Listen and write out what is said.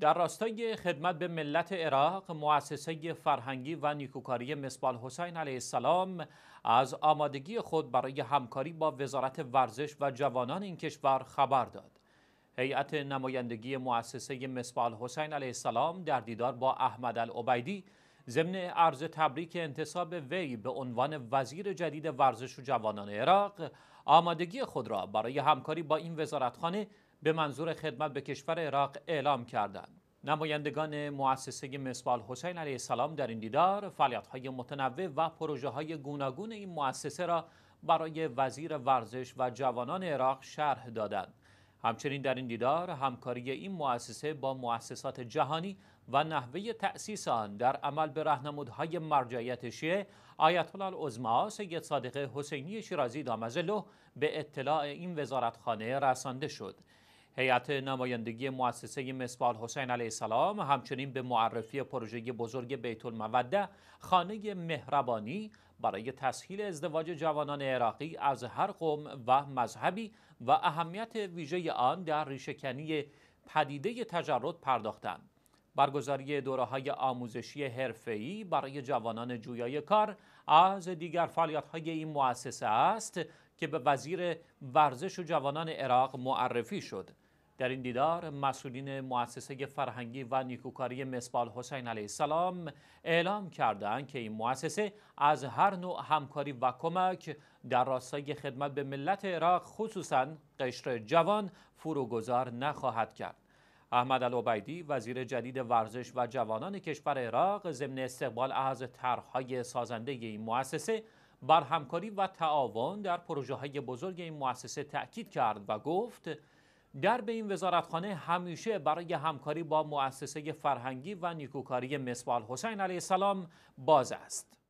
در راستای خدمت به ملت عراق مؤسسه فرهنگی و نیکوکاری مصبال حسین علیه السلام از آمادگی خود برای همکاری با وزارت ورزش و جوانان این کشور خبر داد هیئت نمایندگی مؤسسه مصبال حسین علیه السلام در دیدار با احمد العبیدی ضمن عرض تبریک انتصاب وی به عنوان وزیر جدید ورزش و جوانان عراق آمادگی خود را برای همکاری با این وزارتخانه به منظور خدمت به کشور عراق اعلام کردند. نمایندگان مؤسسه مصبال حسین علیه السلام در این دیدار فعالیت متنوع و پروژه های گوناگون این مؤسسه را برای وزیر ورزش و جوانان عراق شرح دادند. همچنین در این دیدار همکاری این مؤسسه با مؤسسات جهانی و نحوه تأسیس آن در عمل به راهنمودهای مرجعیت شیعه آیت الله العظما سید صادق حسینی شیرازی دامزلو به اطلاع این وزارتخانه رسانده شد. هیئت نمایندگی مؤسسه مسبال حسین علیه السلام همچنین به معرفی پروژه بزرگ بیت الموده خانه مهربانی برای تسهیل ازدواج جوانان عراقی از هر قوم و مذهبی و اهمیت ویژه آن در ریشهکنی پدیده تجرد پرداختند. برگزاری دوره‌های آموزشی حرفه‌ای برای جوانان جویای کار از دیگر فعالیت‌های این مؤسسه است که به وزیر ورزش و جوانان عراق معرفی شد. در این دیدار مسئولین مؤسسه فرهنگی و نیکوکاری مسبال حسین علیه السلام اعلام کردند که این مؤسسه از هر نوع همکاری و کمک در راستای خدمت به ملت عراق خصوصا قشر جوان فروگذار نخواهد کرد. احمد العبیدی وزیر جدید ورزش و جوانان کشور عراق ضمن استقبال از طرحهای سازنده این مؤسسه بر همکاری و تعاون در پروژه های بزرگ این مؤسسه تاکید کرد و گفت به این وزارتخانه همیشه برای همکاری با مؤسسه فرهنگی و نیکوکاری مصباح حسین علیه السلام باز است.